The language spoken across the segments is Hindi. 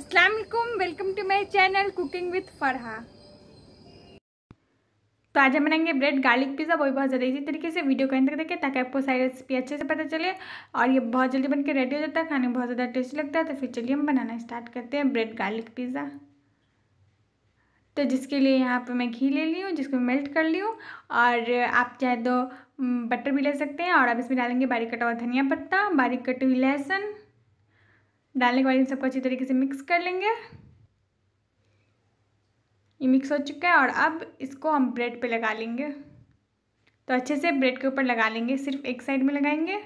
Aslam welcome to my channel cooking with Farha तो आज हम बनाएंगे ब्रेड गार्लिक पिज़्ज़ा वो भी बहुत ज़्यादा इसी तरीके से वीडियो कहीं तक देखें ताकि आपको सारी रेसिपी अच्छे से पता चले और ये बहुत जल्दी बनकर रेडी हो जाता है खाने में बहुत ज़्यादा टेस्टी लगता है तो फिर चलिए हम बनाना स्टार्ट करते हैं ब्रेड गार्लिक पिज़्ज़ा तो जिसके लिए यहाँ पर मैं घी ले ली हूँ जिसको मेल्ट कर ली हूँ और आप चाहे तो बटर भी ले सकते हैं और अब इसमें डालेंगे बारीक कटा हुआ धनिया पत्ता बारीक कटी हुई लहसुन डालने के बाद इन सबको अच्छी तरीके से मिक्स कर लेंगे ये मिक्स हो चुका है और अब इसको हम ब्रेड पे लगा लेंगे तो अच्छे से ब्रेड के ऊपर लगा लेंगे सिर्फ एक साइड में लगाएंगे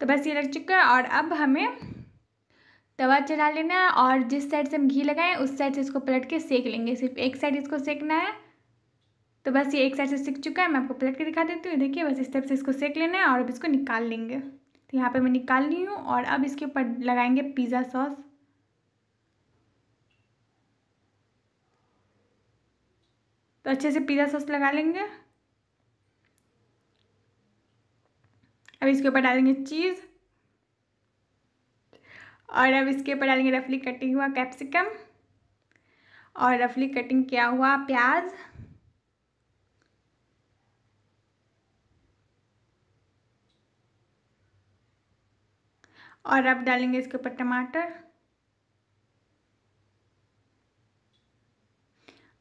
तो बस ये लग चुका है और अब हमें तवा चढ़ा लेना है और जिस साइड से हम घी लगाएं उस साइड से इसको पलट के सेक लेंगे सिर्फ एक साइड इसको सेकना है तो बस ये एक साइड से सीख चुका है मैं आपको पलट के दिखा देती हूँ देखिए बस इस टाइप से इसको सेक लेना है और अब इसको निकाल लेंगे तो यहाँ पे मैं निकाल ली हूँ और अब इसके ऊपर लगाएंगे पिज़्ज़ा सॉस तो अच्छे से पिज़्ज़ा सॉस लगा लेंगे अब इसके ऊपर डालेंगे चीज़ और अब इसके ऊपर डालेंगे रफली कटिंग हुआ कैप्सिकम और रफली कटिंग किया हुआ प्याज़ और अब डालेंगे इसके ऊपर टमाटर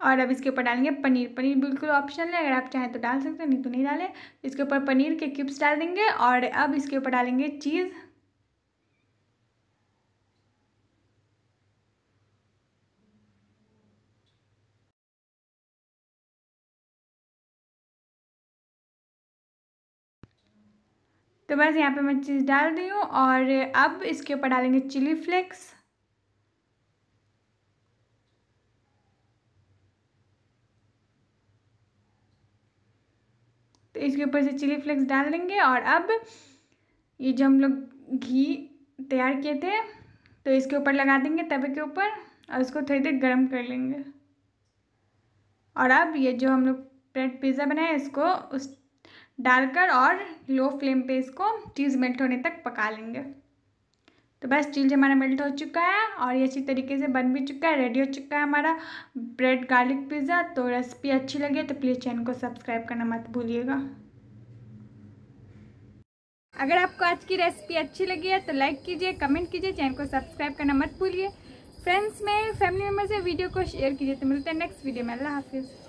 और अब इसके ऊपर डालेंगे पनीर पनीर बिल्कुल ऑप्शनल है अगर आप चाहें तो डाल सकते हैं नहीं तो नहीं डालें इसके ऊपर पनीर के क्यूब्स डाल देंगे और अब इसके ऊपर डालेंगे चीज़ तो बस यहाँ पे मैं चीज़ डाल रही हूँ और अब इसके ऊपर डालेंगे चिली फ्लेक्स तो इसके ऊपर से चिली फ्लेक्स डाल देंगे और अब ये जो हम लोग घी तैयार किए थे तो इसके ऊपर लगा देंगे तवे के ऊपर और इसको थोड़ी देर गर्म कर लेंगे और अब ये जो हम लोग ब्रेड पिज़्ज़ा बनाए इसको उस डालकर और लो फ्लेम पे इसको चीज़ मेल्ट होने तक पका लेंगे तो बस चीज़ हमारा मेल्ट हो चुका है और ये अच्छी तरीके से बन भी चुका है रेडी हो चुका है हमारा ब्रेड गार्लिक पिज़्ज़ा तो रेसिपी अच्छी लगे तो प्लीज़ चैनल को सब्सक्राइब करना मत भूलिएगा अगर आपको आज की रेसिपी अच्छी लगी है तो लाइक कीजिए कमेंट कीजिए चैनल को सब्सक्राइब करना मत भूलिए फ्रेंड्स में फैमिली मेम्बर से वीडियो को शेयर कीजिए तो मिलते हैं नेक्स्ट वीडियो में अल्लाह हाफिज़